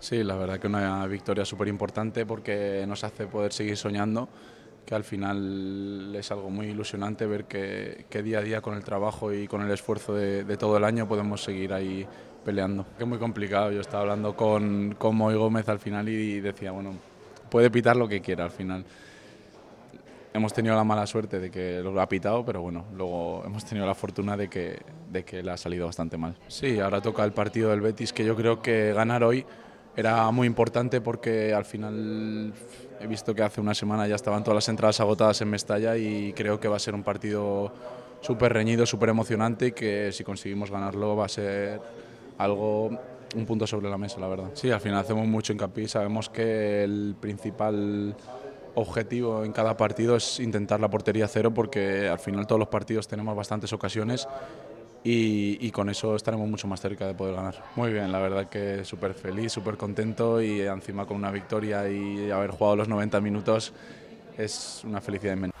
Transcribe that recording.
Sí, la verdad que una victoria súper importante porque nos hace poder seguir soñando, que al final es algo muy ilusionante ver que, que día a día con el trabajo y con el esfuerzo de, todo el año podemos seguir ahí peleando. Que es muy complicado, yo estaba hablando con, con Moy Gómez al final y decía, bueno, puede pitar lo que quiera al final hemos tenido la mala suerte de que lo ha pitado, pero bueno, luego hemos tenido la fortuna de que, de que le ha salido bastante mal. Sí, ahora toca el partido del Betis, que yo creo que ganar hoy era muy importante porque al final he visto que hace una semana ya estaban todas las entradas agotadas en Mestalla y creo que va a ser un partido súper reñido, súper emocionante y que si conseguimos ganarlo va a ser algo, un punto sobre la mesa, la verdad. Sí, al final hacemos mucho hincapié, sabemos que el principal objetivo en cada partido es intentar la portería cero porque al final todos los partidos tenemos bastantes ocasiones y, con eso estaremos mucho más cerca de poder ganar. Muy bien, la verdad que súper feliz, súper contento y encima con una victoria y haber jugado los 90 minutos es una felicidad inmensa.